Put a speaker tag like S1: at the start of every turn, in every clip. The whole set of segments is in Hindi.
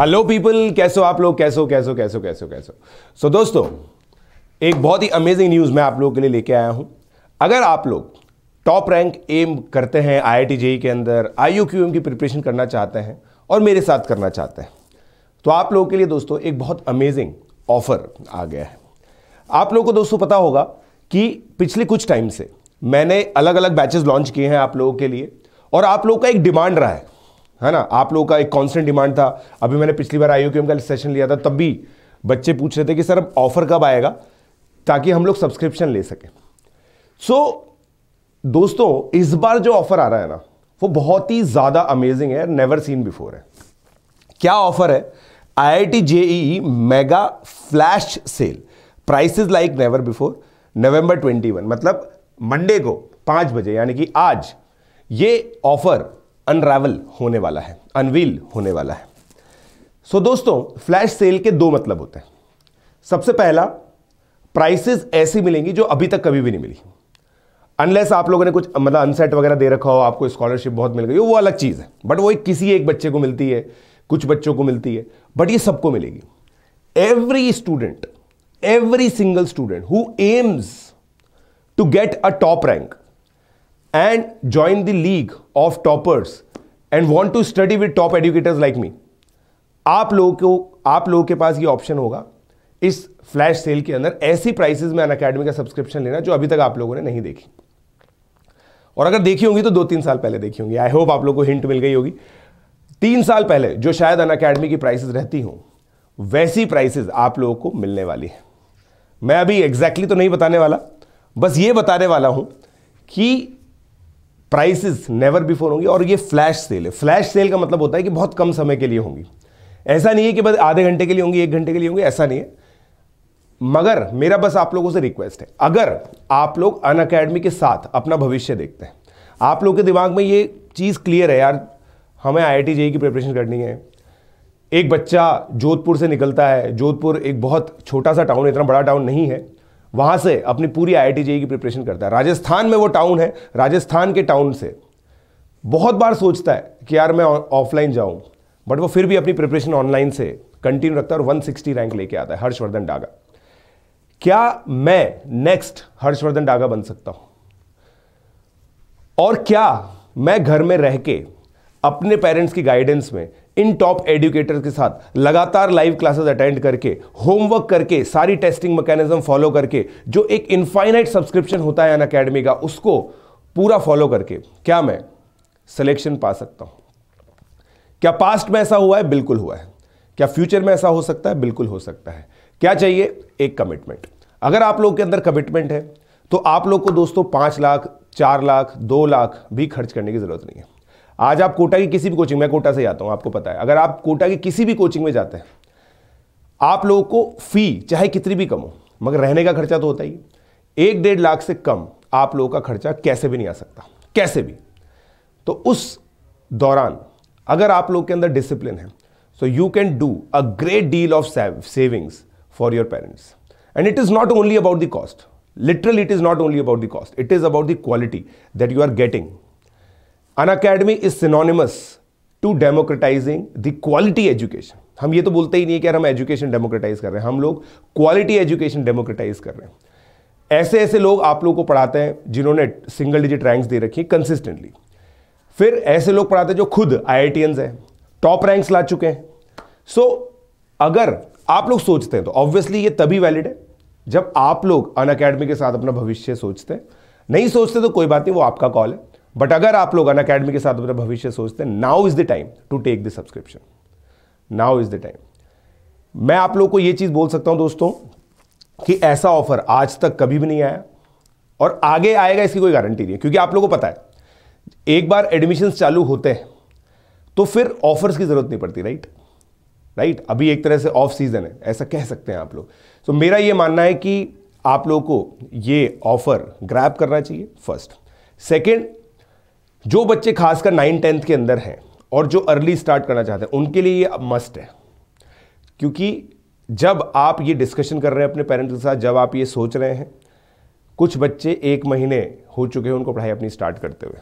S1: हेलो पीपल कैसो आप लोग कैसो कैसो कैसो कैसो कैसो सो so, दोस्तों एक बहुत ही अमेजिंग न्यूज़ मैं आप लोगों के लिए लेके आया हूं अगर आप लोग टॉप रैंक एम करते हैं आई आई e के अंदर आई की प्रिपरेशन करना चाहते हैं और मेरे साथ करना चाहते हैं तो आप लोगों के लिए दोस्तों एक बहुत अमेजिंग ऑफ़र आ गया है आप लोगों को दोस्तों पता होगा कि पिछले कुछ टाइम से मैंने अलग अलग बैचेस लॉन्च किए हैं आप लोगों के लिए और आप लोगों का एक डिमांड रहा है है ना आप लोगों का एक कॉन्स्टेंट डिमांड था अभी मैंने पिछली बार आई का सेशन लिया था तब भी बच्चे पूछ रहे थे कि सर ऑफर कब आएगा ताकि हम लोग सब्सक्रिप्शन ले सकें सो so, दोस्तों इस बार जो ऑफर आ रहा है ना वो बहुत ही ज़्यादा अमेजिंग है नेवर सीन बिफोर है क्या ऑफर है I I T JEE mega flash sale is like never before November 21 मतलब मंडे को पांच बजे यानी कि आज ये ऑफर अनरावल होने वाला है अनवील होने वाला है सो so, दोस्तों फ्लैश सेल के दो मतलब होते हैं सबसे पहला प्राइसेस ऐसी मिलेंगी जो अभी तक कभी भी नहीं मिली अनलेस आप लोगों ने कुछ मतलब अनसेट वगैरह दे रखा हो आपको स्कॉलरशिप बहुत मिल गई हो वो अलग चीज़ है बट वो एक किसी एक बच्चे को मिलती है कुछ बच्चों को मिलती है बट ये सबको मिलेगी every student every single student who aims to get a top rank and join the league of toppers and want to study with top educators like me आप लोगों को आप लोगों के पास ये ऑप्शन होगा इस फ्लैश सेल के अंदर ऐसी प्राइसेस में अन अकेडमी का सब्सक्रिप्शन लेना जो अभी तक आप लोगों ने नहीं देखी और अगर देखी होंगी तो दो तीन साल पहले देखी होंगी आई होप आप लोगों को हिंट मिल गई होगी तीन साल पहले जो शायद अन अकेडमी की प्राइसेस रहती हूं वैसी प्राइसेस आप लोगों को मिलने वाली है मैं अभी एग्जैक्टली exactly तो नहीं बताने वाला बस ये बताने वाला हूं कि प्राइसेस नेवर बिफोर होंगी और ये फ्लैश सेल है फ्लैश सेल का मतलब होता है कि बहुत कम समय के लिए होंगी ऐसा नहीं है कि बस आधे घंटे के लिए होंगी एक घंटे के लिए होंगी ऐसा नहीं है मगर मेरा बस आप लोगों से रिक्वेस्ट है अगर आप लोग अन अकेडमी के साथ अपना भविष्य देखते हैं आप लोग के दिमाग में ये चीज़ क्लियर है यार हमें आई आई e की प्रिपरेशन करनी है एक बच्चा जोधपुर से निकलता है जोधपुर एक बहुत छोटा सा टाउन इतना बड़ा टाउन नहीं है वहां से अपनी पूरी आई आई e की प्रिपरेशन करता है राजस्थान में वो टाउन है राजस्थान के टाउन से बहुत बार सोचता है कि यार मैं ऑफलाइन जाऊं बट वो फिर भी अपनी प्रिपरेशन ऑनलाइन से कंटिन्यू रखता है और 160 रैंक लेके आता है हर्षवर्धन डागा क्या मैं नेक्स्ट हर्षवर्धन डागा बन सकता हूं और क्या मैं घर में रह के अपने पेरेंट्स की गाइडेंस में इन टॉप एडुकेटर्स के साथ लगातार लाइव क्लासेस अटेंड करके होमवर्क करके सारी टेस्टिंग मैकेनिज्म फॉलो करके जो एक इनफाइनाइट सब्सक्रिप्शन होता है अन अकेडमी का उसको पूरा फॉलो करके क्या मैं सिलेक्शन पा सकता हूं क्या पास्ट में ऐसा हुआ है बिल्कुल हुआ है क्या फ्यूचर में ऐसा हो सकता है बिल्कुल हो सकता है क्या चाहिए एक कमिटमेंट अगर आप लोग के अंदर कमिटमेंट है तो आप लोग को दोस्तों पांच लाख चार लाख दो लाख भी खर्च करने की ज़रूरत नहीं है आज आप कोटा की किसी भी कोचिंग मैं कोटा से जाता हूँ आपको पता है अगर आप कोटा की किसी भी कोचिंग में जाते हैं आप लोगों को फ़ी चाहे कितनी भी कम हो मगर रहने का खर्चा तो होता ही एक डेढ़ लाख से कम आप लोगों का खर्चा कैसे भी नहीं आ सकता कैसे भी तो उस दौरान अगर आप लोग के अंदर डिसिप्लिन है so you can do a great deal of savings for your parents and it is not only about the cost literally it is not only about the cost it is about the quality that you are getting Unacademy is synonymous to democratizing the quality education हम ये तो बोलते ही नहीं है कि यार हम एजुकेशन डेमोक्रेटाइज कर रहे हैं हम लोग क्वालिटी एजुकेशन डेमोक्रेटाइज कर रहे हैं ऐसे ऐसे लोग आप लोगों को पढ़ाते हैं जिन्होंने सिंगल डिजिट रैंक्स दे रखी है कंसिस्टेंटली फिर ऐसे लोग पढ़ाते हैं जो खुद आई हैं टॉप रैंक्स ला चुके हैं सो so, अगर आप लोग सोचते हैं तो ऑब्वियसली ये तभी वैलिड है जब आप लोग अन अकेडमी के साथ अपना भविष्य सोचते हैं नहीं सोचते तो कोई बात नहीं वो आपका कॉल है बट अगर आप लोग अन अकेडमी के साथ अपना भविष्य सोचते हैं now is the time to take the subscription now is the time मैं आप लोग को यह चीज़ बोल सकता हूं दोस्तों कि ऐसा ऑफर आज तक कभी भी नहीं आया और आगे आएगा इसकी कोई गारंटी नहीं है क्योंकि आप लोगों को पता है एक बार एडमिशन्स चालू होते हैं तो फिर ऑफर्स की ज़रूरत नहीं पड़ती राइट राइट अभी एक तरह से ऑफ सीज़न है ऐसा कह सकते हैं आप लोग तो मेरा यह मानना है कि आप लोगों को ये ऑफ़र ग्रैप करना चाहिए फर्स्ट सेकेंड जो बच्चे खासकर नाइन टेंथ के अंदर हैं और जो अर्ली स्टार्ट करना चाहते हैं उनके लिए ये मस्ट है क्योंकि जब आप ये डिस्कशन कर रहे हैं अपने पेरेंट्स के साथ जब आप ये सोच रहे हैं कुछ बच्चे एक महीने हो चुके हैं उनको पढ़ाई अपनी स्टार्ट करते हुए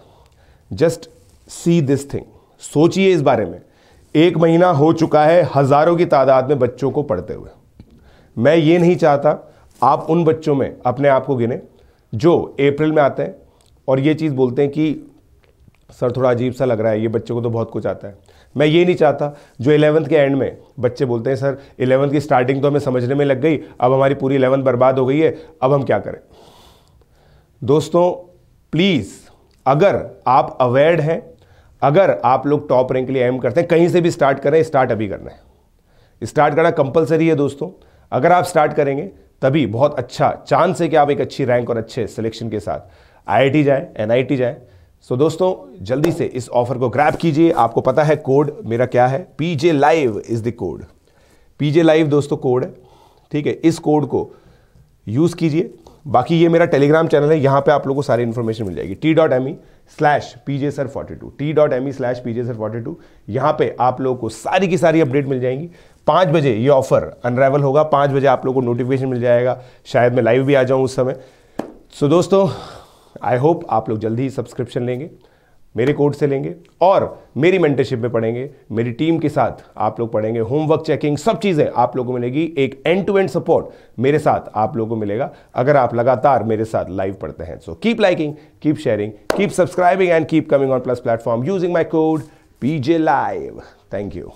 S1: जस्ट सी दिस थिंग सोचिए इस बारे में एक महीना हो चुका है हज़ारों की तादाद में बच्चों को पढ़ते हुए मैं ये नहीं चाहता आप उन बच्चों में अपने आप को गिने जो अप्रैल में आते हैं और ये चीज़ बोलते हैं कि सर थोड़ा अजीब सा लग रहा है ये बच्चे को तो बहुत कुछ आता है मैं ये नहीं चाहता जो इलेवंथ के एंड में बच्चे बोलते हैं सर इलेवंथ की स्टार्टिंग तो हमें समझने में लग गई अब हमारी पूरी इलेवंथ बर्बाद हो गई है अब हम क्या करें दोस्तों प्लीज़ अगर आप अवेयर हैं अगर आप लोग टॉप रैंक के लिए एम करते हैं कहीं से भी स्टार्ट करें स्टार्ट अभी करना है स्टार्ट करना कंपलसरी है दोस्तों अगर आप स्टार्ट करेंगे तभी बहुत अच्छा चांस है कि आप एक अच्छी रैंक और अच्छे सिलेक्शन के साथ आई आई एन जाए टी जाए सो so, दोस्तों जल्दी से इस ऑफर को ग्रैप कीजिए आपको पता है कोड मेरा क्या है P J live is the code P J live दोस्तों कोड है ठीक है इस कोड को यूज़ कीजिए बाकी ये मेरा टेलीग्राम चैनल है यहाँ पे आप लोगों को सारी इन्फॉर्मेशन मिल जाएगी T dot M E slash P J sir forty two T dot M E slash P J sir forty two यहाँ पर आप लोगों को सारी की सारी अपडेट मिल जाएंगी पाँच बजे ये ऑफर अनरावल होगा पाँच बजे आप लोगों को नोटिफिकेशन मिल जाएगा शायद मैं लाइव भी आ जाऊँ उस समय सो so, दोस्तों आई होप आप लोग जल्दी ही सब्सक्रिप्शन लेंगे मेरे कोड से लेंगे और मेरी मेंटरशिप में पढ़ेंगे मेरी टीम के साथ आप लोग पढ़ेंगे होमवर्क चेकिंग सब चीज़ें आप लोगों को मिलेगी एक एंड टू एंड सपोर्ट मेरे साथ आप लोगों को मिलेगा अगर आप लगातार मेरे साथ लाइव पढ़ते हैं so keep liking keep sharing keep subscribing and keep coming on plus platform using my code PJ live thank you